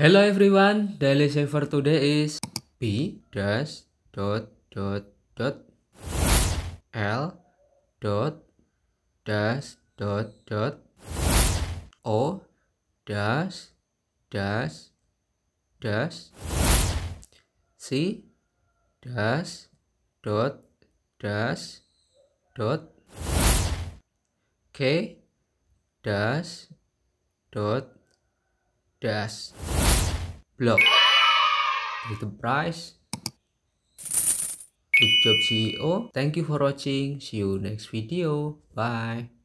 Hello everyone, daily saver today is b dash dot dot dot l dot dash dot dot o dash dash dash c dash dot dash dot k dash dot dash blog, Read the price good job CEO thank you for watching see you next video bye